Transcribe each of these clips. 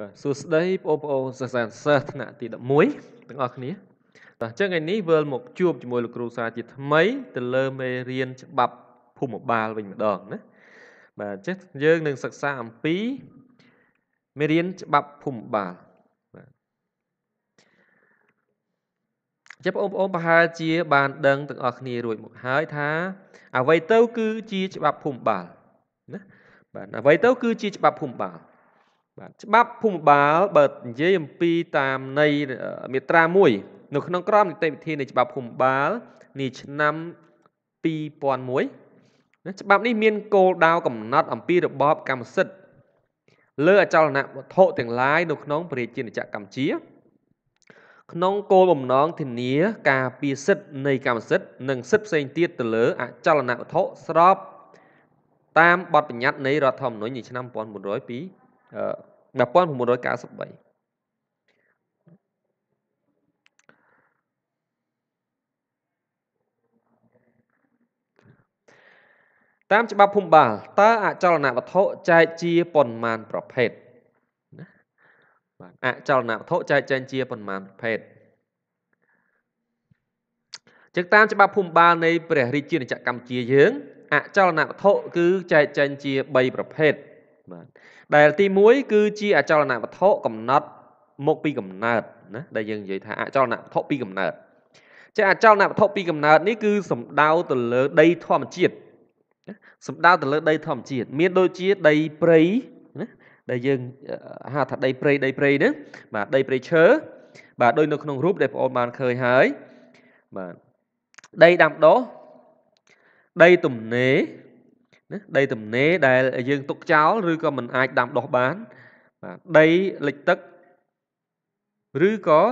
បាទសួស្តីបងប្អូនសិស្សសិស្សថ្នាក់ទី11ទាំងអស់គ្នាបាទអញ្ចឹងថ្ងៃនេះវិលមកជួបជាមួយលោកគ្រូសាជា ថ្មី ទៅលើមេរៀនច្បាប់ភូមិបាល វិញម្ដងណាបាទអញ្ចឹងយើងនឹងសិក្សាអំពី មេរៀនច្បាប់ភូមិបាលបាទចាំបងប្អូនប្រហែលជា បានដឹងទាំងអស់គ្នារួចមកហើយថា អ្វីទៅគឺជា ច្បាប់ភូមិបាលណាបាទអ្វីទៅគឺជាច្បាប់ភូមិបាលបាទច្បាប់ភូមិបាលបើនិយាយអំពីតាមនៃមាត្រា1នៅក្នុងក្រមនីតិវិធីនៃច្បាប់ភូមិបាលនាឆ្នាំ2001ណាច្បាប់នេះមានគោលដៅកំណត់អំពីរបបកម្មសិទ្ធិលើអចលនវត្ថុទាំងឡាយនៅក្នុង ព្រះរាជាណាចក្រកម្ពុជាក្នុងគោលបំណងធានាការពារសិទ្ធិនៃកម្មសិទ្ធិនិងសិទ្ធិផ្សេងទៀតទៅលើ អចលនវត្ថុស្រប តាមបទបញ្ញត្តិនៃរដ្ឋធម្មនុញ្ញឆ្នាំ1902 1993តាមច្បាប់ភូមិបាលតើអចលនវត្ថុចែកជាប៉ុន្មាន ប្រភេទណាបាទអចលនវត្ថុចែកចែងជាប៉ុន្មានប្រភេទចឹងតាមច្បាប់ភូមិបាលនៃព្រះ រាជាណាចក្រកម្ពុជាយើងអចលនវត្ថុគឺចែកចែងជា3ប្រភេទបាទដែលទី1គឺជាអចលនវត្ថុកំណត់មកពីកំណើតណាដែលយើងនិយាយថាអចលនវត្ថុពីកំណើតចាអចលនវត្ថុពីកំណើតនេះគឺសំដៅទៅលើដីធម្មជាតិសំដៅទៅលើដីធម្មជាតិមានដូចជាដីព្រៃណាដែលយើងហៅថាដីព្រៃដីព្រៃហ្នឹងបាទដីព្រៃឈើបាទដូចនៅក្នុងរូបដែលបងប្អូនបានឃើញហើយបាទដីដាំដុះដីទំនេរណាដីទំនេរដែលយើងទុកចោលឬក៏មិនអាចដាំដុះបានបាទដី លិចទឹកឬក៏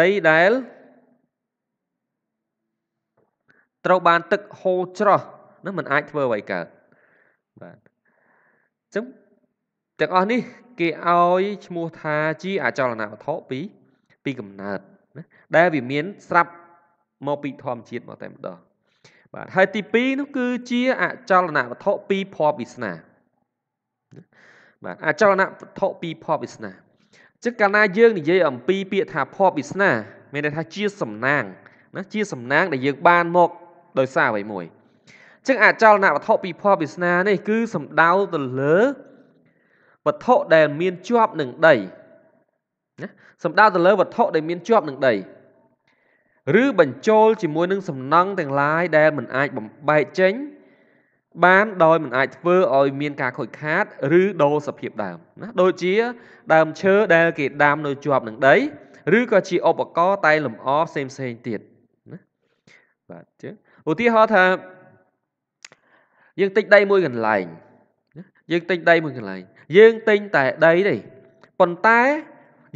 ដីដែលត្រូវបានទឹកហូរច្រោះនឹងមិនអាចធ្វើអ្វីកើតបាទអញ្ចឹងទាំងអស់នេះ គេឲ្យឈ្មោះថាជាអចលនវត្ថុពីពីកំណើតណាដែលវាមានស្រាប់មកពីធម្មជាតិមកតែម្ដងបាទហើយទី2នោះគឺជាអចលនវត្ថុពីរភពវាសនាបាទអចលនវត្ថុពីរភពវាសនាចឹងកាលណាយើងនិយាយអំពីពាក្យថាភពវាសនាមានន័យថាជាសំណាងណាជាសំណាងដែលយើងបានមកដោយសារអ្វីមួយចឹងអចលនវត្ថុពីរភពវាសនានេះគឺសំដៅទៅលើវត្ថុដែលមានជាប់នឹងដីណាសំដៅទៅលើវត្ថុដែលមានជាប់នឹងដីឬបញ្ចូលជាមួយនឹងសំណង់ទាំងឡាយដែលមិនអាចបំបែកចេញ បានដោយមិនអាចធ្វើឲ្យមាន ការខូចខាត ឬដូរសភាពដើមណាដូចជាដើមឈើដែលគេដាំនៅជាប់នឹងដី ឬក៏ជាឧបករណ៍តែលម្អផ្សេងផ្សេងទៀតណាបាទចឹងឧទាហរណ៍ថាយើងទិញដីមួយកន្លែង យើងទិញដីមួយកន្លែងយើងទិញតែដីទេប៉ុន្តែ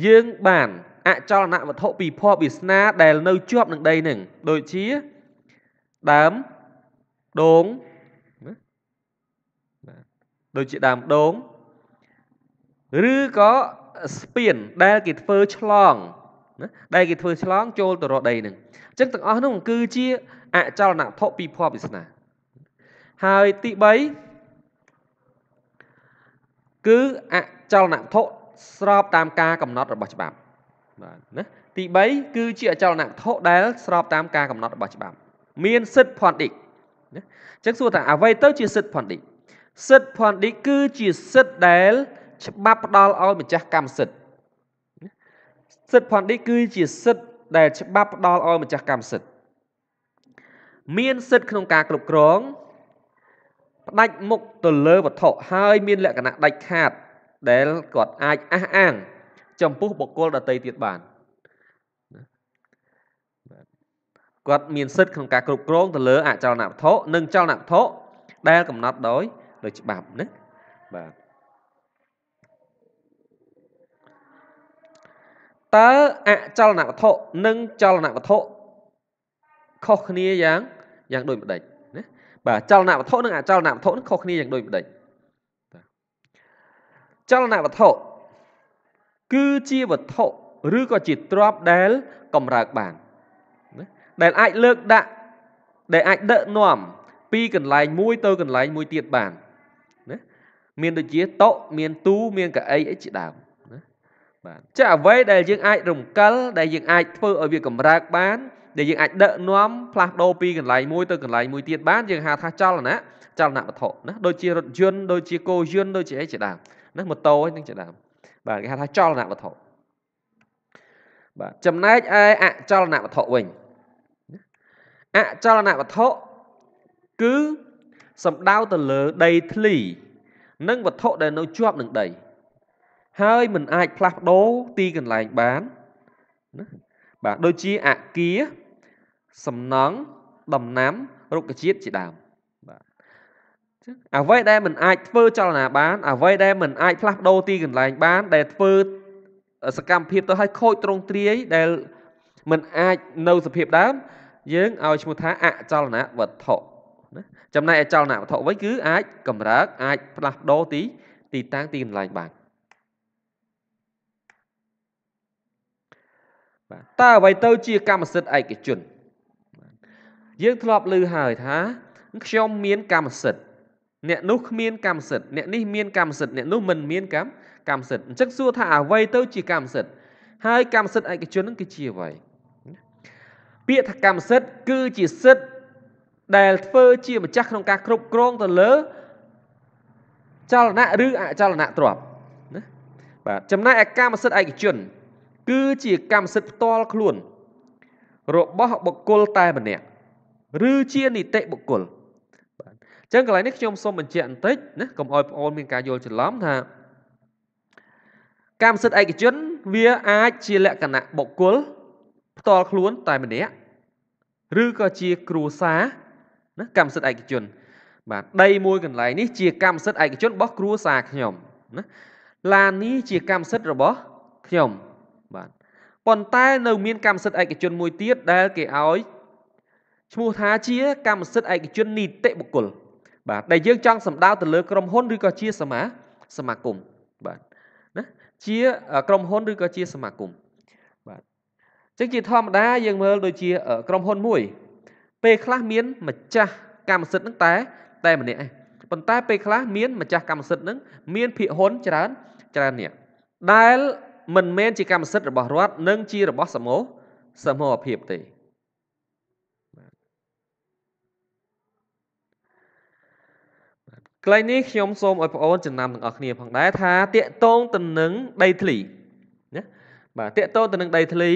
យើងបានអចលនវត្ថុពីភពវាសនាដែលនៅជាប់នឹងដីនឹងដូចជាដើមដូងណាដូចជាដើមដូងឬក៏ស្ពានដែលគេធ្វើឆ្លងណាដែលគេធ្វើឆ្លង ចូលទៅរដីនឹងអញ្ចឹងទាំងអស់នោះគឺជាអចលនវត្ថុពីភពវាសនាហើយទី3គឺអចលនវត្ថុស្របតាមការកំណត់របស់ច្បាប់បាទណាទី3គឺជាអចលនៈវត្ថុដែល ស្របតាមការកំណត់របស់ច្បាប់មានសិទ្ធផនឌិកណាអញ្ចឹងសួរថាអ្វីទៅជាសិទ្ធផនឌិកសិទ្ធផនឌិកគឺជាសិទ្ធដែលច្បាប់ផ្ដល់ឲ្យម្ចាស់កម្មសិទ្ធសិទ្ធផនឌិកគឺជាសិទ្ធដែលច្បាប់ផ្ដល់ឲ្យម្ចាស់កម្មសិទ្ធមានសិទ្ធក្នុងការគ្រប់គ្រងផ្ដាច់មុខទៅលើវត្ថុហើយមានលក្ខណៈដាច់ខាតដែលគាត់អាចអះអាងចំពោះបុគ្គលដតីទៀតបានគាត់មានសិទ្ធិក្នុងការគ្រប់គ្រងទៅលើអចលនវត្ថុនិងចលនវត្ថុដែលកំណត់ដោយដោយច្បាប់ណាបាទតើអចលនវត្ថុនិងចលនវត្ថុខុសគ្នាយ៉ាងយ៉ាងដូចម្ដេចណាបាទចលនវត្ថុនិងអចលនវត្ថុនឹងខុសគ្នាយ៉ាងដូចម្ដេចចលនវត្ថុគឺជាវត្ថុឬក៏ជាទ្រព្យដែលកម្រើកបានដែលអាចលើកដាក់ដែលអាចដឹកនាំពីកន្លែងមួយទៅកន្លែងមួយទៀតបានណាមានដូចជាតុមានទូមានកៅអីអីជាដើមណាបាទចាអ្វីដែលយើងអាចរំកិលដែលយើងអាចធ្វើឲ្យវាកម្រើកបានដែលយើងអាចដឹកនាំផ្លាស់ប្ដូរពីកន្លែងមួយទៅកន្លែងមួយទៀតបានយើងហៅថាចលនាចលនៈវត្ថុណាដូចជារថយន្តដូចជាគោយន្តដូចជាអីជាដើមណាម៉ូតូអីនឹងជាដើមបាទគេហៅថាចលនៈវត្ថុបាទចំណែកឯអចលនៈវត្ថុវិញអចលនៈវត្ថុគឺសំដៅទៅលើដីធ្លីនិងវត្ថុដែលនៅជាប់នឹងដីហើយមិនអាចផ្លាស់ប្ដូរទីកន្លែងបានណាបាទដូចជាអគារសំណង់ដំណាំរុក្ខជាតិជាដើមអ្វីដែលមិនអាចធ្វើចលនាបានអ្វីដែលមិនអាចផ្លាស់ប្ដូរទីកន្លែងបានដែលធ្វើសកម្មភាពទៅឲ្យខូចទ្រង់ទ្រាយដែលមិនអាចនៅសភាពដើមយើងឲ្យឈ្មោះថាអចលនវត្ថុណាចំណែកអចលនវត្ថុវិញគឺអាចកម្រើកអាចផ្លាស់ប្ដូរទី ទីតាំងទីកន្លែងបានបាទតើអ្វីទៅជា កម្មសិទ្ធិឯកជន យើង ធ្លាប់ឮហើយថាខ្ញុំមានកម្មសិទ្ធិអ្នកនោះគ្មានកម្មសិទ្ធិអ្នកនេះមានកម្មសិទ្ធិអ្នកនោះមិនមានកម្មកម្មសិទ្ធិអញ្ចឹងសួរថាអ្វីទៅជាកម្មសិទ្ធិហើយកម្មសិទ្ធិឯកជននឹងគឺជាអ្វីពាក្យថាកម្មសិទ្ធិគឺជាសិទ្ធិដែលធ្វើជាម្ចាស់ក្នុងការគ្រប់គ្រងទៅលើចលនៈឬអចលនៈទ្រព្យណាបាទចំណែកឯកម្មសិទ្ធិឯកជន គឺជាកម្មសិទ្ធិផ្ទាល់ខ្លួន របស់បុគ្គលតែម្នាក់ឬជានីតិបុគ្គលអញ្ចឹងកន្លែងនេះខ្ញុំសូមបញ្ជាក់បន្តិចណាកុំឲ្យបងអូនមានការយល់ច្រឡំថាកម្មសិទ្ធិឯកជន វាអាចជាលក្ខណៈបុគ្គលផ្ទាល់ខ្លួនតែម្នាក់ឬក៏ជាគ្រួសារណាកម្មសិទ្ធិឯកជន បាទដីមួយកន្លែងនេះជាកម្មសិទ្ធិឯកជនរបស់គ្រួសារខ្ញុំណាឡាននេះជាកម្មសិទ្ធិរបស់ខ្ញុំបាទប៉ុន្តែនៅមានកម្មសិទ្ធិឯកជន មួយទៀតដែលគេឲ្យឈ្មោះថាជា កម្មសិទ្ធិឯកជននីតិបុគ្គលបាទដែលយើងចង់សម្ដៅទៅលើក្រុមហ៊ុនឬក៏ជាសមាសមាគមបាទណាជាក្រុមហ៊ុនឬក៏ជាសមាគមបាទអញ្ចឹងជាធម្មតាយើងមើលដូចជាក្រុមហ៊ុនមួយ ពេលខ្លះមាន ម្ចាស់កម្មសិទ្ធិនឹងតែ តែម្នាក់ឯងប៉ុន្តែពេលខ្លះមានម្ចាស់កម្មសិទ្ធិនឹងមានភាគហ៊ុនច្រើនច្រើនអ្នកដែល មិនមែនជាកម្មសិទ្ធិរបស់រដ្ឋនិងជារបស់សមូហសមូហភាពទេកន្លែងនេះខ្ញុំសូមឲ្យបងប្អូនចំណាំទាំងអស់គ្នាផងដែរថាតេតងទៅនឹងដីធ្លីណាបាទតេតងទៅនឹងដីធ្លី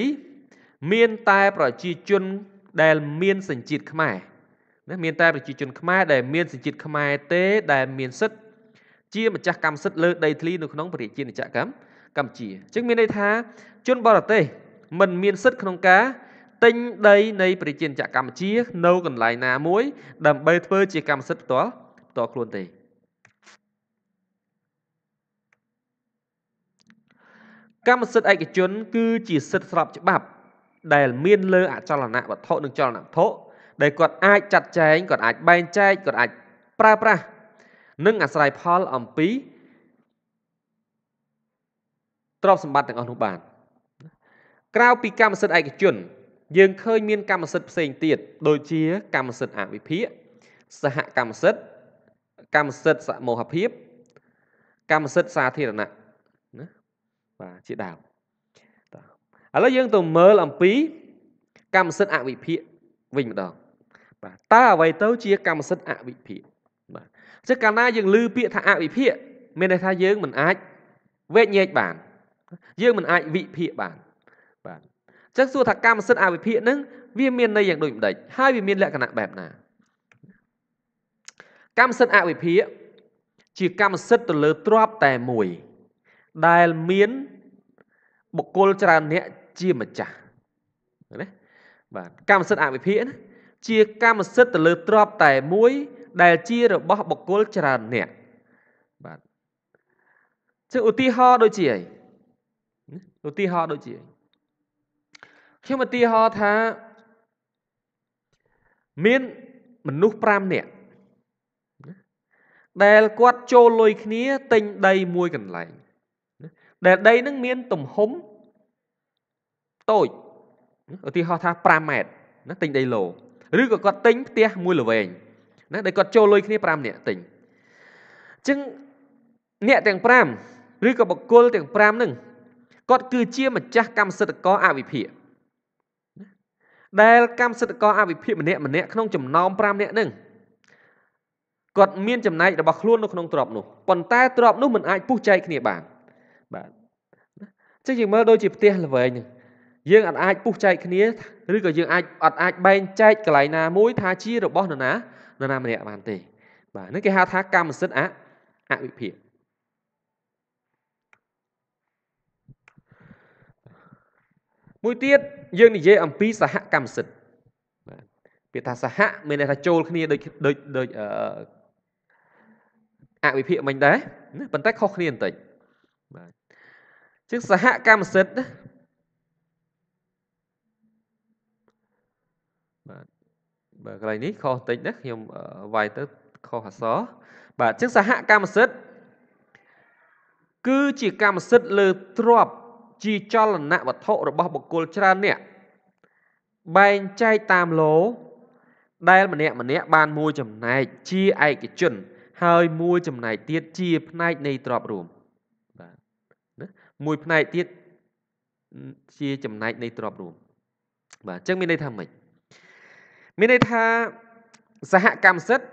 មានតែប្រជាជនដែលមានសញ្ជាតិខ្មែរណាមានតែប្រជាជនខ្មែរដែលមានសញ្ជាតិខ្មែរទេ ដែលមានសិទ្ធិជាម្ចាស់កម្មសិទ្ធិលើដីធ្លីនៅក្នុងព្រះរាជាណាចក្រកម្ពុជាអញ្ចឹងមានន័យថាជនបរទេសមិនមានសិទ្ធិក្នុងការ ទិញដីនៃប្រជាជនកម្ពុជានៅកន្លែងណាមួយ ដើម្បីធ្វើជាកម្មសិទ្ធិផ្ទាល់ផ្ទាល់ខ្លួនទេកម្មសិទ្ធិឯកជនគឺជាសិទ្ធិស្របច្បាប់ ដែលមានលើអចលនវត្ថុនិងចលនវត្ថុដែលគាត់អាចចាត់ចែងគាត់អាចបែងចែកគាត់អាចប្រើប្រាស់និងអាស្រ័យផលអំពីទ្រព្យសម្បត្តិទាំងអស់នោះបាន ក្រៅពីកម្មសិទ្ធិឯកជន យើងឃើញមានកម្មសិទ្ធិផ្សេងទៀតដូចជាកម្មសិទ្ធិអវិភាគសហកម្មសិទ្ធិកម្មសិទ្ធិសមូហភាពកម្មសិទ្ធិសាធារណៈបាទជាដើមឥឡូវយើងទៅមើលអំពី កម្មសិទ្ធិអវិភាកវិញម្ដងបាទតើអ្វីទៅជាកម្មសិទ្ធិអវិភាកបាទចឹងកាលណាយើងឮពាក្យថាអវិភាកមានន័យថាយើងមិនអាចវេញញែកបានយើងមិនអាចវិភាកបានបាទចឹងសួរថាកម្មសិទ្ធិអវិភាកនឹងវាមានន័យយ៉ាងដូចម្ដេចហើយវាមានលក្ខណៈបែបណាកម្មសិទ្ធិអវិភាកជាកម្មសិទ្ធិទៅលើទ្រពតែមួយដែលមាន បុគ្គលច្រើនអ្នកជាម្ចាស់ណាបាទកម្មសិទ្ធិអវិភាកណាជាកម្មសិទ្ធិទៅលើទ្រព្យតែមួយ ដែល ជារបស់បុគ្គលច្រើនអ្នកបាទចឹងឧទាហរណ៍ដូចជាអីឧទាហរណ៍ដូចជាខ្ញុំឧទាហរណ៍ថា មានមនុស្ស5នាក់ដែលគាត់ចូលលុយគ្នា ទិញដីមួយកន្លែងដែលដីនឹងមាន ទំហំតូចឧទាហរណ៍ថា5ម៉ែត្រណាទិញដីឡូឬក៏គាត់ទិញផ្ទះមួយល្វែងណាដែលគាត់ចូលលុយគ្នា5នាក់ទិញអញ្ចឹងអ្នកទាំង5ឬក៏បុគ្គលទាំង5នឹងគាត់គឺជាម្ចាស់កម្មសិទ្ធិករអវិភាគដែលកម្មសិទ្ធិករអវិភាគម្នាក់ម្នាក់ក្នុងចំណោម5នាក់នឹងគាត់មានចំណែករបស់ខ្លួននៅក្នុងទ្របនោះប៉ុន្តែទ្របនោះមិនអាចពុះចែកគ្នាបានបាទចឹងយើងមើលដូចជាផ្ទះល្វែងហ្នឹងយើងអត់អាចពុះចែកគ្នាឬក៏យើង អាចអត់អាចបែងចែកកន្លែងណាមួយ ថាជារបស់នរណានរណាម្នាក់បានទេបាទហ្នឹងគេហៅថាកម្មសិទ្ធិអអវិភាគមួយទៀតយើងនិយាយអំពីសហកម្មសិទ្ធិបាទពាក្យថាសហមានន័យថាចូលគ្នាដូចដូចដូចអវិភាគមិញដែរប៉ុន្តែខុសគ្នាបន្តិចបាទជាងសហកម្មសិទ្ធិបាទបើកន្លែងនេះខុសតិចណាខ្ញុំវាយទៅខុសអសបាទជាងសហកម្មសិទ្ធិគឺជាកម្មសិទ្ធិលើទ្រព្យជាចលនៈវត្ថុរបស់បុគ្គលច្រើនអ្នកបែងចែកតាមឡូដែលម្នាក់ម្នាក់បាន មួយចំណែកជាឯកជន ហើយមួយ ចំណែកទៀតជាផ្នែកនៃទ្រព្យរួម។មួយ ផ្នែកទៀតជាចំណែកនៃទ្របរួមបាទអញ្ចឹងមានន័យថាម៉េចមានន័យថាសហកម្មសិទ្ធ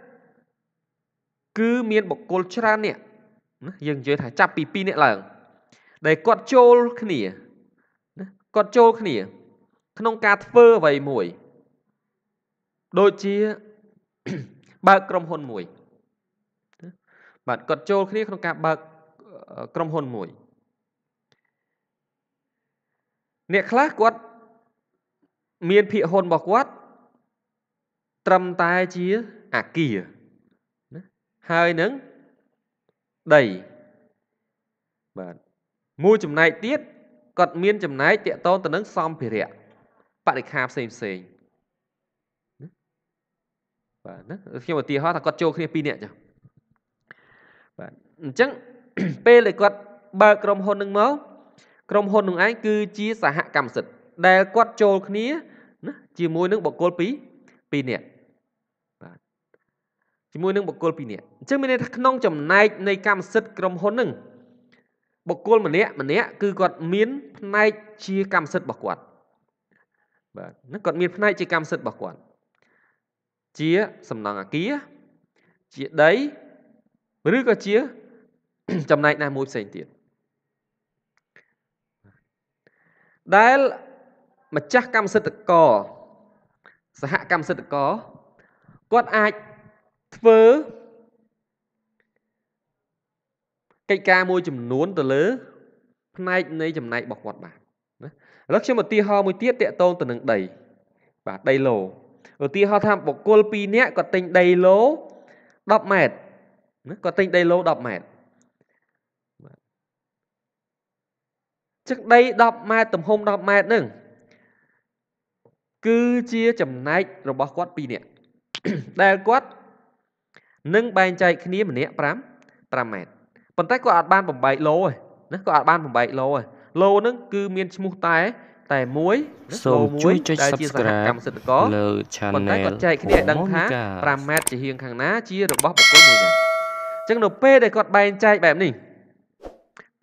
គឺ មានបុគ្គលច្រើនអ្នកណាយើងនិយាយថា ចាប់ពី2អ្នកឡើងដែលគាត់ចូលគ្នាណាគាត់ចូលគ្នា ក្នុង ការធ្វើអ្វីមួយ ដូចជាបើក ក្រុមហ៊ុនមួយ បាទគាត់ចូលគ្នាក្នុងការ បើកក្រុមហ៊ុនមួយអ្នកខ្លះគាត់មានភាគហ៊ុនរបស់គាត់ត្រឹមតែជា អាគារណាហើយនឹងដីបាទមួយចំណែកទៀតគាត់មានចំណែកតកតទៅនឹងសម្ភារៈបរិខាផ្សេងផ្សេងបាទណាខ្ញុំឧទាហរណ៍ថាគាត់ចូលគ្នាពីរនាក់ចាបាទអញ្ចឹង ពេលដែលគាត់ បើកក្រុមហ៊ុននឹងមកក្រុមហ៊ុននឹងឯងគឺជាសហកម្មសិទ្ធិដែលគាត់ចូលគ្នាណាជាមួយនឹងបុគ្គលពីរ2នាក់បាទជាមួយនឹងបុគ្គល2នាក់អញ្ចឹងមានន័យថាក្នុង ចំណែកនៃកម្មសិទ្ធិក្រុមហ៊ុននឹងបុគ្គលម្នាក់ម្នាក់គឺគាត់មាន ផ្នែកជាកម្មសិទ្ធិរបស់គាត់បាទហ្នឹងគាត់មានផ្នែកជាកម្មសិទ្ធិរបស់គាត់ជាសំណង់អាគារជាដីឬក៏ជាចំណែកណាមួយផ្សេងទៀតដែលម្ចាស់កម្មសិទ្ធិករសហកម្មសិទ្ធិករគាត់អាចធ្វើកិច្ចការមួយចំនួន ទៅលើផ្នែកនៃចំណែករបស់គាត់បាទណាឥឡូវខ្ញុំឧទាហរណ៍មួយទៀតតកតងទៅនឹងដីបាទដីឡូឧទាហរណ៍ថាបុគ្គល2នាក់គាត់ទិញដីឡូ10ម៉ែត្រណាគាត់ទិញដីឡូ10ម៉ែត្រចឹងដី10ម៉ែត្រទំហំ10ម៉ែត្រហ្នឹងគឺជាចំណែករបស់គាត់2នាក់ដែលគាត់នឹងបែងចែកគ្នា ម្នាក់5 5ម៉ែត្រប៉ុន្តែគាត់អាចបាន8ឡូទេណាគាត់អាចបាន8ឡូទេឡូហ្នឹងគឺមានឈ្មោះតែតែមួយសូមជួយចុច Subscribe កម្មសិទ្ធិករលើ Channel ប៉ុន្តែគាត់ចែកគ្នាដឹងថា5ម៉ែត្រជាហៀងខាងណា ជារបស់បុគ្គលមួយណាអញ្ចឹងនៅពេលដែលគាត់បែងចែកបែបនេះ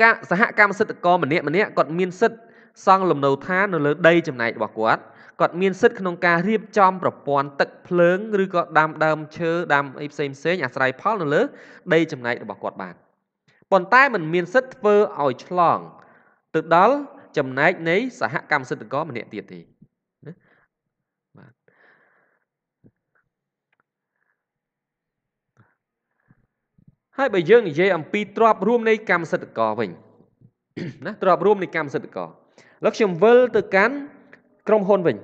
ការសហកម្មសិទ្ធិករម្នាក់ម្នាក់គាត់មានសិទ្ធិសង់លំនៅឋាននៅលើដីចំណែករបស់គាត់គាត់មានសិទ្ធិក្នុងការរៀបចំប្រព័ន្ធទឹកភ្លើង ឬក៏ដាំដើមឈើដាំអីផ្សេងផ្សេងអាស្រ័យផលនៅលើដីចំណែករបស់គាត់បានប៉ុន្តែมันមានសិទ្ធិធ្វើឲ្យឆ្លង ទៅដល់ចំណែកនៃសហកម្មសិទ្ធិករម្នាក់ទៀតទេហើយបើយើងនិយាយអំពីទ្របរួមនៃកម្មសិទ្ធិកវិញណាទ្របរួមនៃកម្មសិទ្ធិកឥឡូវខ្ញុំវិលទៅកាន់ក្រុមហ៊ុនវិញ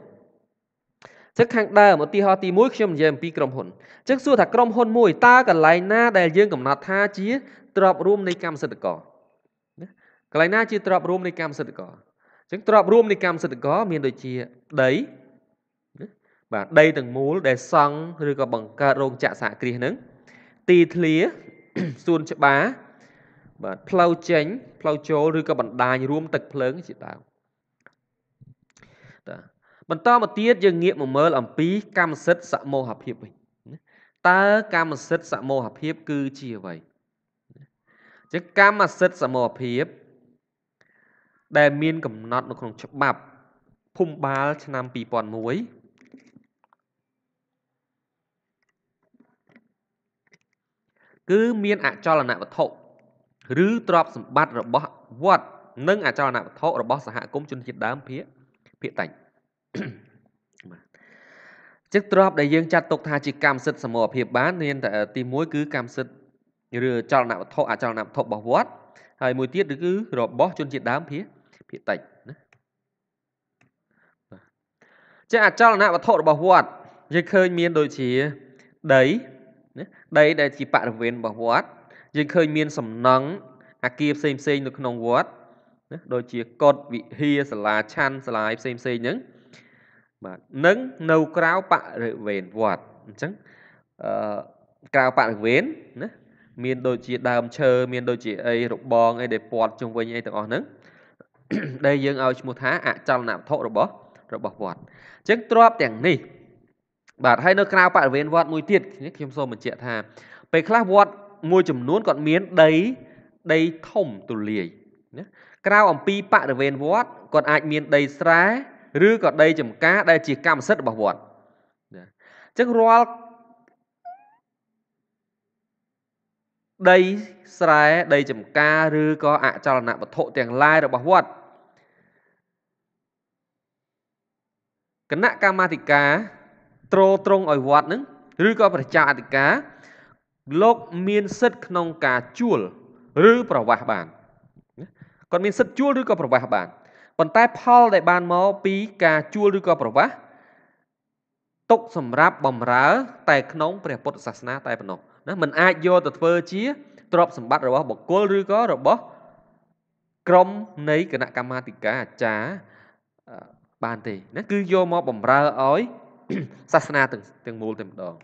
ចឹងខាងដើមឧទាហរណ៍ទី1ខ្ញុំនិយាយអំពីក្រុមហ៊ុនចឹងសួរថាក្រុមហ៊ុនមួយតើកន្លែងណា ដែលយើងកំណត់ថាជាទ្របរួមនៃកម្មសិទ្ធិកកន្លែងណាជាទ្របរួមនៃកម្មសិទ្ធិកចឹងទ្របរួមនៃកម្មសិទ្ធិកមានដូចជាដីបាទដីទាំងមូលដែលសង់ឬក៏បង្កើតរោងចក្រសហគ្រាសហ្នឹងទីធ្លាសួនច្បារបាទផ្លូវចេញ ផ្លូវចូលឬក៏បណ្ដាញរួមទឹកភ្លើងជាដើមតាបន្តមកទៀតយើងងាកមកមើល អំពីកម្មសិទ្ធិសមូហភាពវិញតើកម្មសិទ្ធិសមូហភាពគឺជាអ្វីជាកម្មសិទ្ធិសមូហភាពដែលមានកំណត់ នៅក្នុងច្បាប់ភូមិបាល ឆ្នាំ2001គឺមានអចលនវត្ថុឬទ្រព្យសម្បត្តិរបស់វត្ត និង អចលនវត្ថុរបស់សហគមន៍ជនជាតិដើមភាគភាគតាំងចឹកទ្រព្យដែលយើងចាត់ទុកថាជាកម្មសិទ្ធិសមរភាពបានមាន ទី1គឺកម្មសិទ្ធិឬចលនវត្ថុអចលនវត្ថុរបស់វត្ត ហើយមួយទៀតគឺ របស់ជនជាតិដើមភាគភាគតិចណាចាអចលនវត្ថុរបស់វត្តយើងឃើញមានដូចជាដីណាដីដែលជាបរិវេណរបស់វត្តយើងឃើញមានសំណង់អាគារផ្សេងផ្សេងនៅក្នុងវត្តណាដូចជាកុដវិហារសាលាឆាន់សាលាផ្សេងផ្សេងហ្នឹងបាទនឹងនៅក្រៅបរិវេណវត្តអញ្ចឹងអឺក្រៅបរិវេណណាមានដូចជាដើមឈើមាន ដូចជាអីរបងអីដែលព័ទ្ធជុំវិញអីទាំងអស់ហ្នឹងដែលយើងឲ្យឈ្មោះថា អចលនវត្ថុរបស់របស់វត្តអញ្ចឹងទ្របទាំងនេះបាទហើយនៅក្រៅបរិវេណវត្តមួយទៀតខ្ញុំសូមបញ្ជាក់ថាពេលខ្លះវត្តមួយចំនួនគាត់មានដីដីធំទូលាយណាក្រៅអំពីបរិវេណវត្តគាត់អាចមានដីស្រែឬក៏ដីចម្ការដែលជាកម្មសិទ្ធិរបស់វត្តណាអញ្ចឹងរាល់ដីស្រែដីចម្ការឬក៏អចលនវត្ថុទាំងឡាយរបស់វត្តគណៈកម្មាធិការទ្រទ្រង់ឲ្យវត្តនឹងឬក៏ប្រជាអធិការលោកមានសិទ្ធិក្នុងការជួលឬប្រវាស់បានគាត់មាន សិទ្ធិជួលឬក៏ប្រវាស់បានប៉ុន្តែ ផល ដែល បានមកពីការជួលឬក៏ប្រវាស់ទុកសម្រាប់បំរើ តែក្នុងព្រះពុទ្ធសាសនាតែប៉ុណ្ណោះណាมันអាចយកទៅធ្វើជាទ្រព្យសម្បត្តិរបស់បុគ្គលឬក៏របស់ក្រុមនៃគណៈកម្មាធិការអាចារ្យបានទេណាគឺយកមកបំរើឲ្យសាសនាទាំងទាំងមូលតែម្ដង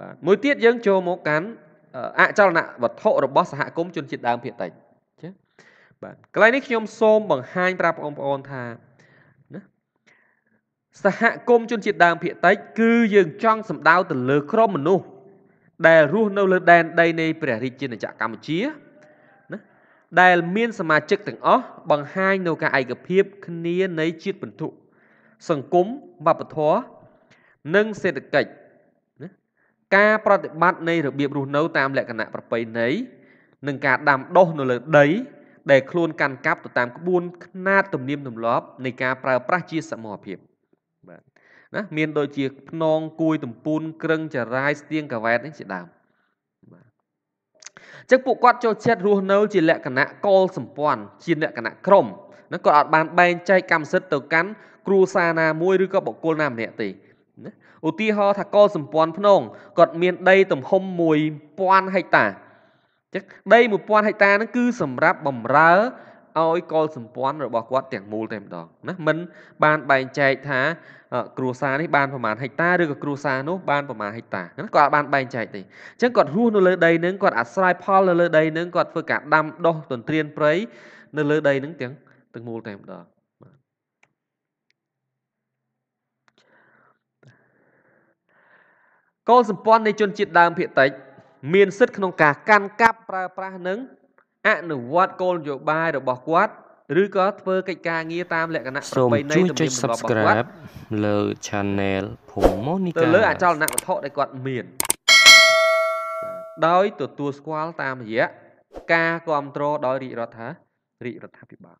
បាទមួយទៀតយើងចូលមកកាន់ អចលនវត្ថុរបស់សហគមន៍ជនជាតិដើមភាគតិចចាបាទកន្លែងនេះខ្ញុំសូមបង្ហាញប្រាប់បងប្អូនថាណាសហគមន៍ជនជាតិដើមភាគតិចគឺយើងចង់សម្ដៅទៅលើ ក្រុមមនុស្សដែលរស់នៅលើដែនដីនៃព្រះរាជាណាចក្រកម្ពុជាណាដែលមានសមាជិកទាំងអស់បង្ហាញនៅការឯកភាព គ្នានៃជាតិពិន្ទុសង្គមវប្បធម៌និងសេដ្ឋកិច្ចការប្រតិបត្តិនៃ របៀបរស់នៅតាមលក្ខណៈប្រពៃណីនិងការដាំដុះនៅលើដី ដែលខ្លួនកាន់កាប់ទៅតាមក្បួន ខ្នាតទំនៀមទម្លាប់ នៃការប្រើប្រាស់ជាសមរភាពបាទណាមានដូចជាភ្នង គួយទំពូនក្រឹងចរាយស្ទៀងកាវ៉ែតនេះជាដើមបាទចឹងពួកគាត់ចូលចិត្តរស់នៅ ជាលក្ខណៈកុលសម្ព័ន្ធជាលក្ខណៈក្រុមនឹងគាត់អត់បានបែងចែកកម្មសិទ្ធិទៅកាន់គ្រួសារណាមួយឬក៏បុគ្គលណាម្នាក់ទេណាឧទាហរណ៍ថាកុលសម្ព័ន្ធភ្នងគាត់មានដីទំហំ1000ហិកតាចឹងដី1000ហិកតាហ្នឹងគឺសម្រាប់បំរើឲ្យកុលសម្ព័ន្ធរបស់គាត់ទាំងមូលតែម្ដងណាមិនបានបែងចែកថាគ្រួសារនេះបានប្រមាណហិកតាឬក៏គ្រួសារនោះបានប្រមាណហិកតាណាគាត់អាចបានបែងចែកទេអញ្ចឹងគាត់រស់នៅលើដីនឹងគាត់អាស្រ័យផលនៅលើដីនឹងគាត់ធ្វើការដាំដុះទន្ទ្រានព្រៃនៅលើដីនឹងទាំងទាំងមូលតែម្ដងកុលសម្ព័ន្ធនៃជនជាតិដើមភាគតិច មានសិទ្ធិក្នុងការកាន់កាប់ប្រើប្រាស់និងអនុវត្តគោលនយោបាយរបស់គាត់ ឬក៏ធ្វើកិច្ចការងារតាមលក្ខណៈប្រពៃណីទំនៀមទម្លាប់របស់គាត់លើ Channel ភូមិ Monica ទៅលើ អចលនវត្ថុដែលគាត់មានដោយទទួលស្គាល់តាមរយៈការគ្រប់គ្រងដោយរាជរដ្ឋារាជរដ្ឋាភិបាល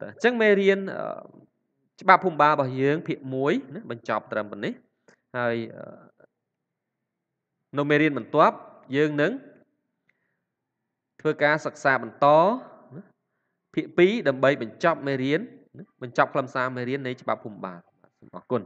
តែអញ្ចឹងមេរៀនច្បាប់ភូមិបាលរបស់យើងភាគ1ណាបញ្ចប់ត្រឹមប៉ុណ្ណេះហើយនៅមេរៀនបន្ទាប់យើងនឹងធ្វើការសិក្សាបន្តភាគ2ដើម្បីបញ្ចប់មេរៀនបញ្ចប់ខ្លឹមសារមេរៀននៃច្បាប់ភូមិបាលសូមអរគុណ